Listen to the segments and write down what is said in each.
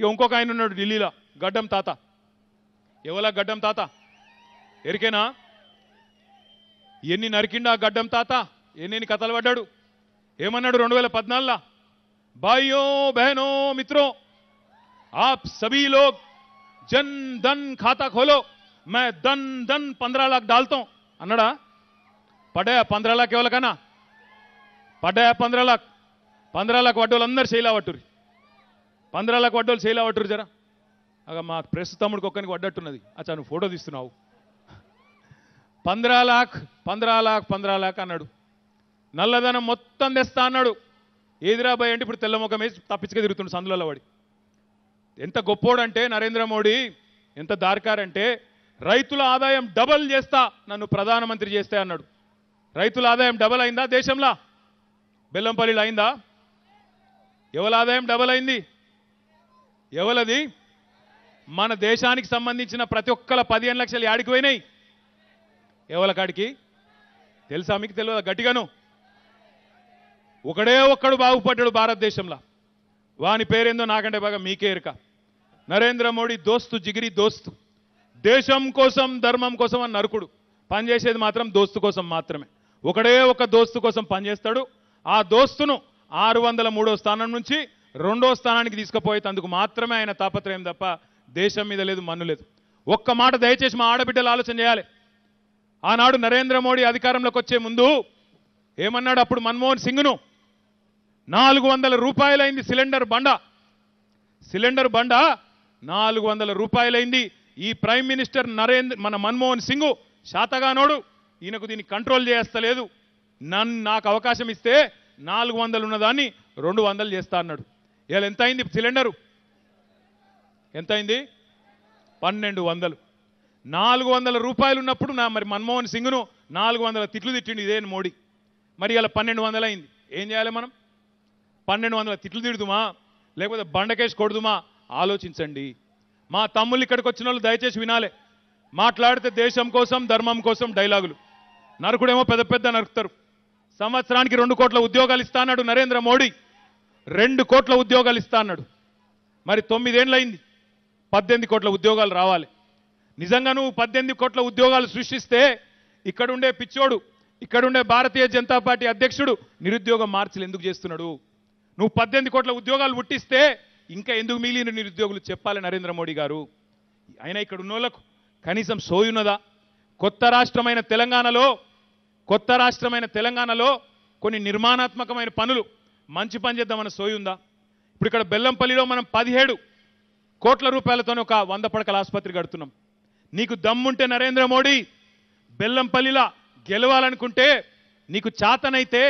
ఇక ఇంకొక ఆయన ఉన్నాడు ఢిల్లీలో గడ్డం తాత ఎవలా గడ్డం తాత ఎరికేనా ఎన్ని నరికిండా గడ్డం తాత ఎన్ని కథలు పడ్డాడు ఏమన్నాడు రెండు వేల పద్నాలుగులా భాయ్యో బహనో మిత్రో ఆప్ సభీ జన్ ధన్ ఖాతా ఖోలో మే ధన్ ధన్ పంద్రా లాక్ డాల్తో అన్నాడా పడ్డాయా పంద్రా లాక్ ఎవరికన్నా పడ్డాయా పంద్రా లాక్ పంద్రా లాక్ వడ్డోళ్ళందరూ వట్టురి పంద్రాలకు వడ్డోలు సేల్ అవటరు జరా అక మా ప్రెస్ తమ్ముడికి ఒక్కరికి వడ్డట్టున్నది అచ్చా నువ్వు ఫోటో తీస్తున్నావు పంద్రాలాక్ పంద్రా పంద్రాలాక్ అన్నాడు నల్లదనం మొత్తం తెస్తా అన్నాడు ఏదిరాబాయ్ అంటే ఇప్పుడు ముఖం వేసి తప్పించక తిరుగుతుండు సందులలో వాడి ఎంత గొప్పోడంటే నరేంద్ర మోడీ ఎంత దారికారంటే రైతుల ఆదాయం డబల్ చేస్తా నన్ను ప్రధానమంత్రి చేస్తే అన్నాడు రైతుల ఆదాయం డబల్ అయిందా దేశంలో బెల్లంపల్లిలో అయిందా ఎవరి ఆదాయం డబల్ అయింది ఎవలది మన దేశానికి సంబంధించిన ప్రతి ఒక్కల పదిహేను లక్షలు యాడికి పోయినాయి ఎవల కాడికి తెలుసా మీకు తెలియదు గట్టిగాను ఒకడే ఒక్కడు బాగుపడ్డాడు భారతదేశంలో వాని పేరేందో నాకంటే బాగా మీకే ఇరక నరేంద్ర మోడీ దోస్తు జిగిరి దోస్తు దేశం కోసం ధర్మం కోసం అని నరుకుడు పనిచేసేది మాత్రం దోస్తు కోసం మాత్రమే ఒకడే ఒక దోస్తు కోసం పనిచేస్తాడు ఆ దోస్తును ఆరు వందల మూడో స్థానం నుంచి రెండో స్థానానికి తందుకు మాత్రమే ఆయన తాపత్రయం తప్ప దేశం మీద లేదు మన్ను లేదు ఒక్క మాట దయచేసి మా ఆడబిడ్డలు ఆలోచన చేయాలి ఆనాడు నరేంద్ర మోడీ అధికారంలోకి వచ్చే ముందు ఏమన్నాడు అప్పుడు మన్మోహన్ సింగ్ను నాలుగు వందల రూపాయలైంది సిలిండర్ బండ సిలిండర్ బండ నాలుగు వందల రూపాయలైంది ఈ ప్రైమ్ మినిస్టర్ నరేంద్ర మన మన్మోహన్ సింగ్ శాతగానోడు ఈయనకు దీన్ని కంట్రోల్ చేస్తలేదు నన్ను నాకు అవకాశం ఇస్తే నాలుగు వందలు ఉన్నదాన్ని రెండు వందలు చేస్తా అన్నాడు ఇవాళ ఎంత అయింది సిలిండరు ఎంత అయింది పన్నెండు వందలు నాలుగు వందల రూపాయలు ఉన్నప్పుడు నా మరి మన్మోహన్ సింగ్ను నాలుగు వందల తిట్లు తిట్టిండు ఇదేం మోడీ మరి ఇలా పన్నెండు వందలు అయింది ఏం చేయాలి మనం పన్నెండు వందల తిట్లు తిడుదుమా లేకపోతే బండకేసి కొడుదుమా ఆలోచించండి మా తమ్ముళ్ళు ఇక్కడికి వచ్చిన వాళ్ళు దయచేసి వినాలే మాట్లాడితే దేశం కోసం ధర్మం కోసం డైలాగులు నరకుడేమో పెద్ద పెద్ద నరుకుతారు సంవత్సరానికి రెండు కోట్ల ఉద్యోగాలు ఇస్తాన్నాడు నరేంద్ర మోడీ రెండు కోట్ల ఉద్యోగాలు ఇస్తా అన్నాడు మరి తొమ్మిదేండ్లయింది పద్దెనిమిది కోట్ల ఉద్యోగాలు రావాలి నిజంగా నువ్వు పద్దెనిమిది కోట్ల ఉద్యోగాలు సృష్టిస్తే ఇక్కడుండే పిచ్చోడు ఇక్కడుండే భారతీయ జనతా పార్టీ అధ్యక్షుడు నిరుద్యోగం మార్చిలు ఎందుకు చేస్తున్నాడు నువ్వు పద్దెనిమిది కోట్ల ఉద్యోగాలు పుట్టిస్తే ఇంకా ఎందుకు మిగిలిన నిరుద్యోగులు చెప్పాలి నరేంద్ర మోడీ గారు ఆయన ఇక్కడ ఉన్నోళ్లకు కనీసం సోయున్నదా కొత్త రాష్ట్రమైన తెలంగాణలో కొత్త రాష్ట్రమైన తెలంగాణలో కొన్ని నిర్మాణాత్మకమైన పనులు మంచి పని చేద్దామన్న సోయి ఉందా ఇప్పుడు ఇక్కడ బెల్లంపల్లిలో మనం పదిహేడు కోట్ల రూపాయలతో ఒక వంద పడకల ఆసుపత్రి కడుతున్నాం నీకు దమ్ముంటే నరేంద్ర మోడీ బెల్లంపల్లిలా గెలవాలనుకుంటే నీకు చాతనైతే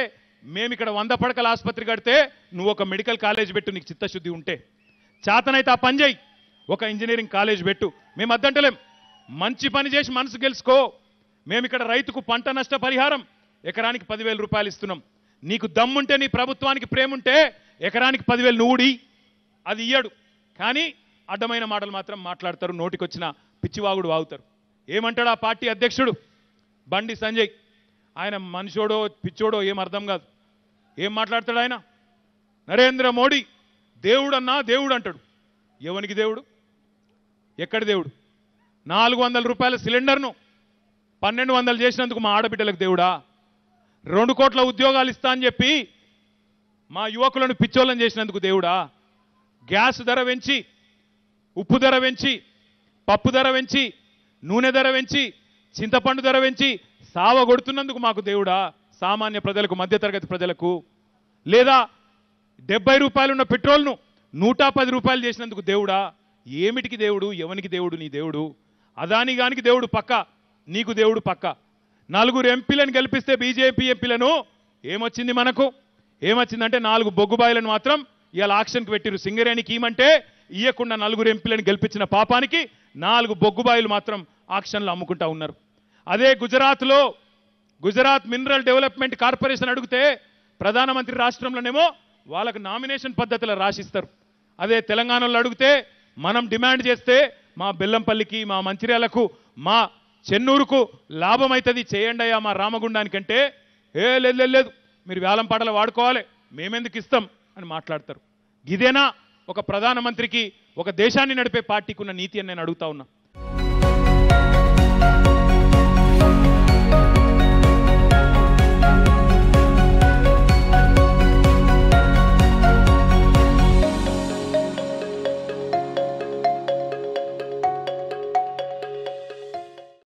మేము ఇక్కడ వంద పడకల ఆసుపత్రి కడితే నువ్వు ఒక మెడికల్ కాలేజ్ పెట్టు నీకు చిత్తశుద్ధి ఉంటే చాతనైతే ఆ పని ఒక ఇంజనీరింగ్ కాలేజ్ పెట్టు మేము అద్దంటలేం మంచి పని చేసి మనసు గెలుచుకో మేము ఇక్కడ రైతుకు పంట నష్ట పరిహారం ఎకరానికి పదివేల రూపాయలు ఇస్తున్నాం నీకు దమ్ముంటే నీ ప్రభుత్వానికి ప్రేముంటే ఎకరానికి పదివేలు నువ్వుడి అది ఇయ్యడు కానీ అడ్డమైన మాటలు మాత్రం మాట్లాడతారు నోటికొచ్చిన పిచ్చివాగుడు వాగుతారు ఏమంటాడు ఆ పార్టీ అధ్యక్షుడు బండి సంజయ్ ఆయన మనుషోడో పిచ్చోడో ఏం అర్థం కాదు ఏం మాట్లాడతాడు ఆయన నరేంద్ర మోడీ దేవుడన్నా దేవుడు అంటాడు ఎవనికి దేవుడు ఎక్కడి దేవుడు నాలుగు వందల రూపాయల సిలిండర్ను పన్నెండు వందలు చేసినందుకు మా ఆడబిడ్డలకు దేవుడా రెండు కోట్ల ఉద్యోగాలు ఇస్తా అని చెప్పి మా యువకులను పిచ్చోళ్ళం చేసినందుకు దేవుడా గ్యాస్ ధర పెంచి ఉప్పు ధర పెంచి పప్పు ధర పెంచి నూనె ధర పెంచి చింతపండు ధర పెంచి సావ కొడుతున్నందుకు మాకు దేవుడా సామాన్య ప్రజలకు మధ్యతరగతి ప్రజలకు లేదా డెబ్బై రూపాయలు ఉన్న పెట్రోల్ను నూట పది రూపాయలు చేసినందుకు దేవుడా ఏమిటికి దేవుడు ఎవనికి దేవుడు నీ దేవుడు అదాని గానికి దేవుడు పక్క నీకు దేవుడు పక్క నలుగురు ఎంపీలను గెలిపిస్తే బీజేపీ ఎంపీలను ఏమొచ్చింది మనకు ఏమొచ్చిందంటే నాలుగు బొగ్గుబాయిలను మాత్రం ఇవాళ ఆక్షన్కి పెట్టిరు సింగరేణికి ఏమంటే ఇయ్యకుండా నలుగురు ఎంపీలను గెలిపించిన పాపానికి నాలుగు బొగ్గుబాయిలు మాత్రం ఆక్షన్లు అమ్ముకుంటా ఉన్నారు అదే గుజరాత్లో గుజరాత్ మినరల్ డెవలప్మెంట్ కార్పొరేషన్ అడిగితే ప్రధానమంత్రి రాష్ట్రంలోనేమో వాళ్ళకు నామినేషన్ పద్ధతిలో రాసిస్తారు అదే తెలంగాణలో అడిగితే మనం డిమాండ్ చేస్తే మా బెల్లంపల్లికి మా మంచిర్యాలకు మా చెన్నూరుకు లాభం అవుతుంది చేయండి అయ్యా మా అంటే ఏ లేదు లేదు మీరు వేలం పాటలు వాడుకోవాలి మేమెందుకు ఇస్తాం అని మాట్లాడతారు ఇదేనా ఒక ప్రధానమంత్రికి ఒక దేశాన్ని నడిపే పార్టీకి ఉన్న నీతి అని నేను అడుగుతా ఉన్నా